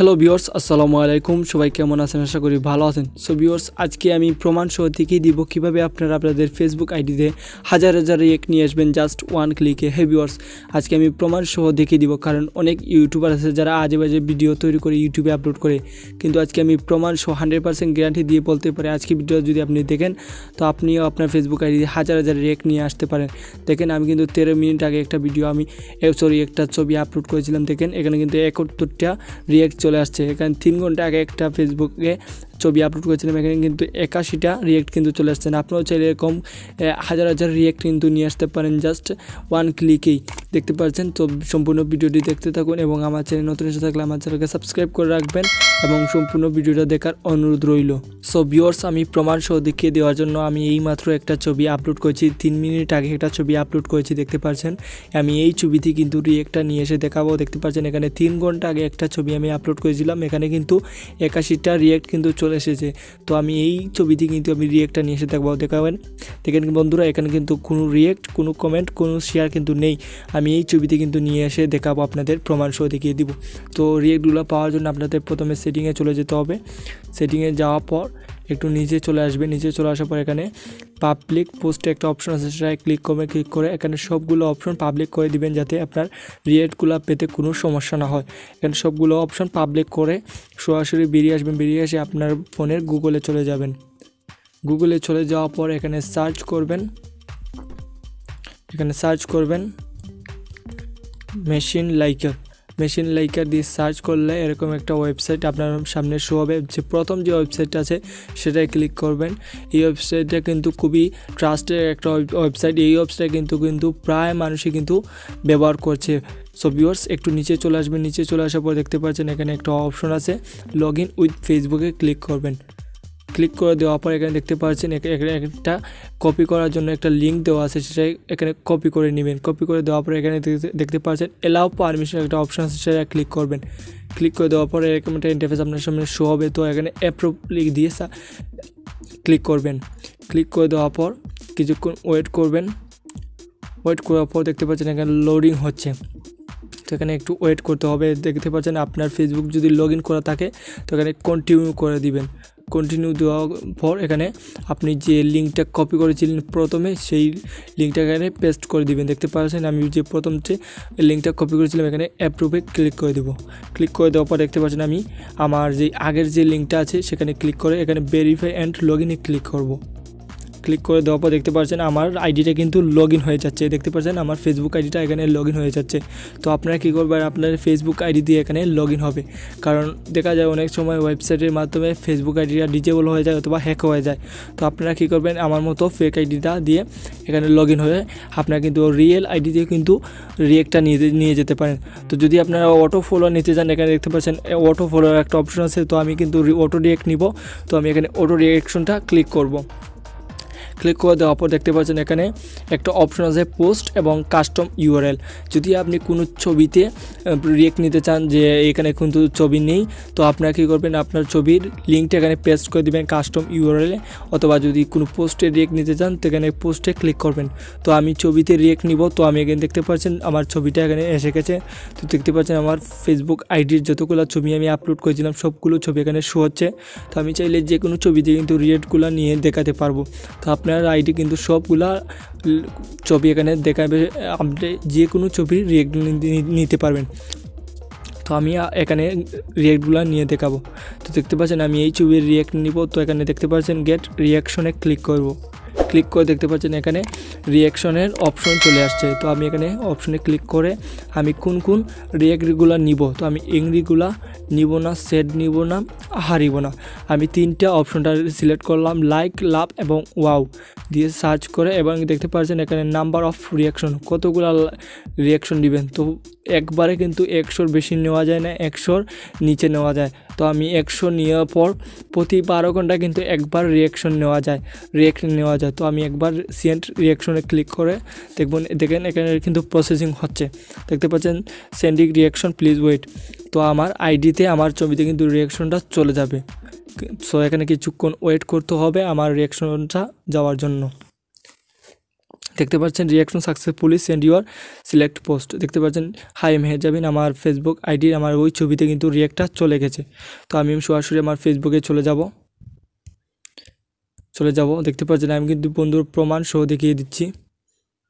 hello বিওর্স আসসালামু আলাইকুম সবাই কেমন আছেন আশা করি ভালো আছেন সো বিওর্স আজকে আমি প্রমাণ সহ দেখিয়ে দিব কিভাবে আপনারা আপনাদের ফেসবুক আইডিতে হাজার হাজার এক নিয়ে আসবেন জাস্ট ওয়ান ক্লিকে হে বিওর্স আজকে আমি প্রমাণ সহ দেখিয়ে দিব কারণ অনেক ইউটিউবার আছে যারা আজে বাজে ভিডিও তৈরি করে ইউটিউবে আপলোড করে কিন্তু আজকে আমি প্রমাণ সহ হান্ড্রেড পার্সেন্ট গ্যারান্টি দিয়ে বলতে পারি আজকে ভিডিও যদি আপনি দেখেন তো আপনিও আপনার ফেসবুক আইডিতে হাজার হাজার এক নিয়ে আসতে পারেন দেখেন আমি কিন্তু তেরো মিনিট আগে একটা ভিডিও আমি সরি একটা ছবি আপলোড করেছিলাম দেখেন এখানে কিন্তু একত্তরটা রিয়েক্ট চলে আসছে এখানে তিন ঘন্টা আগে একটা ফেসবুকে ছবি আপলোড করেছিলাম এখানে কিন্তু একাশিটা রিয়েক্ট কিন্তু চলে আসছেন আপনারাও চাইলে এরকম হাজার হাজার রিয়েক্ট কিন্তু নিয়ে আসতে পারেন জাস্ট ওয়ান ক্লিকেই দেখতে পাচ্ছেন তো সম্পূর্ণ ভিডিওটি দেখতে থাকুন এবং আমার চ্যানেল নতুন এসে থাকলে আমার চ্যানেলকে সাবস্ক্রাইব করে রাখবেন এবং সম্পূর্ণ ভিডিওটা দেখার অনুরোধ রইল সো ভিওর্স আমি প্রমাণ সহ দেখিয়ে দেওয়ার জন্য আমি এই মাত্র একটা ছবি আপলোড করেছি তিন মিনিট আগে একটা ছবি আপলোড করেছি দেখতে পাচ্ছেন আমি এই ছবিটি কিন্তু রিয়েক্টটা নিয়ে এসে দেখাবো দেখতে পাচ্ছেন এখানে তিন ঘন্টা আগে একটা ছবি আমি আপলোড করেছিলাম এখানে কিন্তু একাশিটা রিয়েক্ট কিন্তু চলে এসেছে তো আমি এই ছবিতে কিন্তু আমি রিয়েক্টটা নিয়ে এসে দেখবো দেখাবেন দেখেন বন্ধুরা এখানে কিন্তু কোনো রিয়েক্ট কোনো কমেন্ট কোনো শেয়ার কিন্তু নেই আমি এই ছবিতে কিন্তু নিয়ে এসে দেখাবো আপনাদের প্রমাণ সহ দেখিয়ে দিব তো রিয়েক্টগুলো পাওয়ার জন্য আপনাদের প্রথমে সেটিংয়ে চলে যেতে হবে সেটিংয়ে যাওয়ার পর একটু নিচে চলে আসবে নিচে চলে আসার পর এখানে পাবলিক পোস্টে একটা অপশন আছে সেটা ক্লিক করবে ক্লিক করে এখানে সবগুলো অপশন পাবলিক করে দিবেন যাতে আপনার রিয়েটগুলো পেতে কোনো সমস্যা না হয় এখানে সবগুলো অপশন পাবলিক করে সরাসরি বেরিয়ে আসবেন বেরিয়ে এসে আপনার ফোনের গুগলে চলে যাবেন গুগলে চলে যাওয়ার পর এখানে সার্চ করবেন এখানে সার্চ করবেন মেশিন লাইকার মেশিন লাইকার দিয়ে সার্চ করলে এরকম একটা ওয়েবসাইট আপনার সামনে শো হবে যে প্রথম যে ওয়েবসাইটটা আছে সেটাই ক্লিক করবেন এই ওয়েবসাইটটা কিন্তু খুবই ট্রাস্টের একটা ওয়েবসাইট এই ওয়েবসাইটটা কিন্তু কিন্তু প্রায় মানুষই কিন্তু ব্যবহার করছে সো ভিউয়ার্স একটু নিচে চলে আসবেন নিচে চলে আসার পর দেখতে পাচ্ছেন এখানে একটা অপশন আছে লগ ইন উইথ ফেসবুকে ক্লিক করবেন ক্লিক করে দেওয়ার পর এখানে দেখতে পাচ্ছেন একটা কপি করার জন্য একটা লিঙ্ক দেওয়া আছে সেটাই এখানে কপি করে নেবেন কপি করে দেওয়ার পর এখানে দেখতে পাচ্ছেন এলাও পারমিশন একটা অপশান আছে সেটা ক্লিক করবেন ক্লিক করে দেওয়ার পরে এরকম একটা ইন্টারফেস আপনার সামনে শো হবে তো এখানে অ্যাপ্রুভ লিখ দিয়ে ক্লিক করবেন ক্লিক করে দেওয়ার পর কিছুক্ষণ ওয়েট করবেন ওয়েট করার পর দেখতে পাচ্ছেন এখানে লোডিং হচ্ছে তো এখানে একটু ওয়েট করতে হবে দেখতে পাচ্ছেন আপনার ফেসবুক যদি লগ ইন করা থাকে তো এখানে কন্টিনিউ করে দিবেন কন্টিনিউ দেওয়ার পর এখানে আপনি যে লিঙ্কটা কপি করেছিলেন প্রথমে সেই লিঙ্কটা এখানে পেস্ট করে দিবেন দেখতে পাচ্ছেন আমি যে প্রথম যে লিঙ্কটা কপি করেছিলাম এখানে অ্যাপ্রুভে ক্লিক করে দেবো ক্লিক করে দেওয়ার পর দেখতে পাচ্ছেন আমি আমার যে আগের যে লিঙ্কটা আছে সেখানে ক্লিক করে এখানে ভেরিফাই অ্যান্ড লগ ইনে ক্লিক করবো ক্লিক করে দেওয়ার পর দেখতে পাচ্ছেন আমার আইডিটা কিন্তু লগ হয়ে যাচ্ছে দেখতে পাচ্ছেন আমার ফেসবুক আইডিটা এখানে লগ হয়ে যাচ্ছে তো আপনারা কী করবেন আপনার ফেসবুক আইডি দিয়ে এখানে লগ হবে কারণ দেখা যায় অনেক সময় ওয়েবসাইটের মাধ্যমে ফেসবুক আইডিটা ডিজেবল হয়ে যায় অথবা হ্যাক হয়ে যায় তো আপনারা কী করবেন আমার মতো ফেক আইডিটা দিয়ে এখানে লগ হয়ে আপনারা কিন্তু রিয়েল আইডি দিয়ে কিন্তু রিয়েক্টটা নিয়ে নিয়ে যেতে পারেন তো যদি আপনারা অটো ফলো নিতে চান এখানে দেখতে পাচ্ছেন অটো ফলোর একটা অপশন আছে তো আমি কিন্তু অটো রিয়েক্ট নিব তো আমি এখানে অটো রিয়েকশনটা ক্লিক করবো ক্লিক করে দেওয়ার পর দেখতে পাচ্ছেন এখানে একটা অপশন আছে পোস্ট এবং কাস্টম ইউআরএল যদি আপনি কোনো ছবিতে রিয়েক্ট নিতে চান যে এখানে কিন্তু ছবি নেই তো আপনারা কী করবেন আপনার ছবির লিঙ্কটা এখানে পেস্ট করে দেবেন কাস্টম ইউআরএলে অথবা যদি কোনো পোস্টে রিয়েক্ট নিতে চান তো এখানে পোস্টে ক্লিক করবেন তো আমি ছবিতে রিয়েক্ট নিব তো আমি এখানে দেখতে পাচ্ছেন আমার ছবিটা এখানে এসে গেছে তো দেখতে পাচ্ছেন আমার ফেসবুক আইডির যতগুলো ছবি আমি আপলোড করেছিলাম সবগুলো ছবি এখানে শো হচ্ছে তো আমি চাইলে যে কোনো ছবিতে কিন্তু রিয়েটগুলো নিয়ে দেখাতে পারবো তো আপনি আপনার আইডি কিন্তু সবগুলা ছবি এখানে দেখাবে আপনি যে কোনো ছবির রিয়েক্ট নিতে পারবেন তো আমি এখানে রিয়েক্টগুলো নিয়ে দেখাবো তো দেখতে পাচ্ছেন আমি এই ছবির রিয়েক্ট নিব তো এখানে দেখতে পাচ্ছেন গেট রিয়াকশনে ক্লিক করব ক্লিক করে দেখতে পাচ্ছেন এখানে রিয়াকশনের অপশন চলে আসছে তো আমি এখানে অপশনে ক্লিক করে আমি কোন কোন রিয়াকগুলো নিব তো আমি ইংরিগুলা নিব না সেট নিব না হারিব না আমি তিনটা অপশনটা সিলেক্ট করলাম লাইক লাভ এবং ওয়াও দিয়ে সার্চ করে এবং দেখতে পাচ্ছেন এখানে নাম্বার অফ রিয়াকশন কতগুলা রিয়াকশন দিবেন তো একবারে কিন্তু একশোর বেশি নেওয়া যায় না একশোর নিচে নেওয়া যায় তো আমি একশো নেওয়ার পর প্রতি বারো ঘন্টা কিন্তু একবার রিয়াকশন নেওয়া যায় রিয়াকশন নেওয়া যায় তো আমি একবার সেন্ট রিয়াকশনে ক্লিক করে দেখবেন দেখেন এখানে কিন্তু প্রসেসিং হচ্ছে দেখতে পাচ্ছেন সেন্ডিং রিয়াকশন প্লিজ ওয়েট তো আমার আইডিতে আমার ছবিতে কিন্তু রিয়াকশনটা চলে যাবে সো এখানে কিছুক্ষণ ওয়েট করতে হবে আমার রিয়াকশনটা যাওয়ার জন্য দেখতে পাচ্ছেন reaction successfully send your select post দেখতে পাচ্ছেন হাই মেহেজাবিন আমার ফেসবুক আইডির আমার ওই ছবিতে কিন্তু রিয়াক্টটা চলে গেছে তো আমি সরাসরি আমার ফেসবুকে চলে যাব চলে যাব দেখতে পাচ্ছেন আমি কিন্তু বন্ধুর প্রমাণ সহ দেখিয়ে দিচ্ছি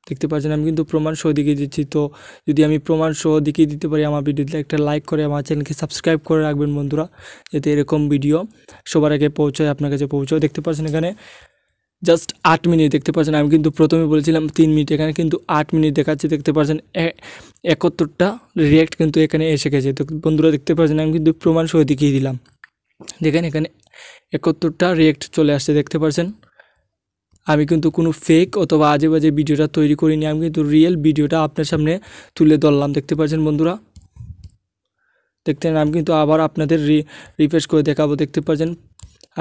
দেখতে পাচ্ছেন আমি কিন্তু প্রমাণ সহ দেখিয়ে দিচ্ছি তো যদি আমি প্রমাণ সহ দেখিয়ে দিতে পারি আমার ভিডিওতে একটা লাইক করে আমার চ্যানেলকে সাবস্ক্রাইব করে রাখবেন বন্ধুরা যাতে এরকম ভিডিও সবার আগে পৌঁছায় আপনার কাছে পৌঁছায় দেখতে পাচ্ছেন এখানে জাস্ট আট মিনিট দেখতে পাচ্ছেন আমি কিন্তু প্রথমে বলেছিলাম তিন মিনিট এখানে কিন্তু আট মিনিট দেখাচ্ছে দেখতে পাচ্ছেন একাত্তরটা রিয়াক্ট কিন্তু এখানে এসে গেছে তো বন্ধুরা দেখতে পাচ্ছেন আমি কিন্তু প্রমাণ সহ দেখিয়ে দিলাম দেখেন এখানে একাত্তরটা রিয়েক্ট চলে আসছে দেখতে পাচ্ছেন আমি কিন্তু কোনো ফেক অথবা আজে বাজে ভিডিওটা তৈরি করিনি আমি কিন্তু রিয়েল ভিডিওটা আপনার সামনে তুলে ধরলাম দেখতে পাচ্ছেন বন্ধুরা দেখতে আমি কিন্তু আবার আপনাদের রিফ্রেশ করে দেখাবো দেখতে পাচ্ছেন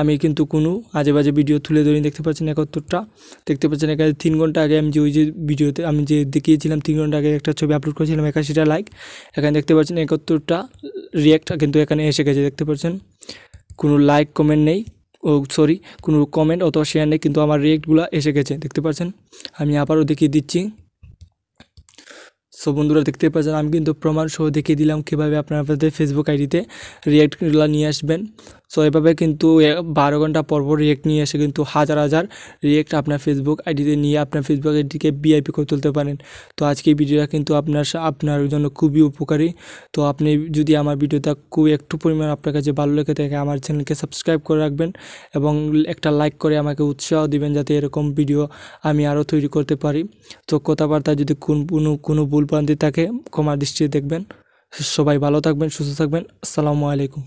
আমি কিন্তু কোনো আজে বাজে ভিডিও তুলে ধরিনি দেখতে পাচ্ছেন একাত্তরটা দেখতে পাচ্ছেন এখানে তিন ঘন্টা আগে আমি যে ওই যে ভিডিওতে আমি যে দেখিয়েছিলাম তিন ঘন্টা আগে একটা ছবি আপলোড করেছিলাম একাশিটা লাইক এখানে দেখতে পাচ্ছেন একাত্তরটা রিয়াক্ট কিন্তু এখানে এসে গেছে দেখতে পাচ্ছেন কোনো লাইক কমেন্ট নেই ও সরি কোনো কমেন্ট অথবা শেয়ার নেই কিন্তু আমার রিয়েক্টগুলো এসে গেছে দেখতে পাচ্ছেন আমি আবারও দেখিয়ে দিচ্ছি সো বন্ধুরা দেখতে পাচ্ছেন আমি কিন্তু প্রমাণ সহ দেখিয়ে দিলাম কীভাবে আপনারা আপনাদের ফেসবুক আইডিতে রিয়াক্টগুলো নিয়ে আসবেন সো এভাবে কিন্তু বারো ঘন্টা পরপর রিয়েক্ট নিয়ে এসে কিন্তু হাজার হাজার রিয়েক্ট আপনার ফেসবুক আইডিতে নিয়ে আপনার ফেসবুক আইডিকে বিআইপি করে তুলতে পারেন তো আজকে ভিডিওটা কিন্তু আপনার আপনার জন্য খুবই উপকারী তো আপনি যদি আমার ভিডিওটা খুব একটু পরিমাণ আপনার কাছে ভালো লেগে থাকে আমার চ্যানেলকে সাবস্ক্রাইব করে রাখবেন এবং একটা লাইক করে আমাকে উৎসাহ দিবেন যাতে এরকম ভিডিও আমি আরও তৈরি করতে পারি তো কথাবার্তা যদি কোনো কোনো ভুল ভুলভ্রান্তি তাকে ক্ষমার দৃষ্টিতে দেখবেন সবাই ভালো থাকবেন সুস্থ থাকবেন আসসালামু আলাইকুম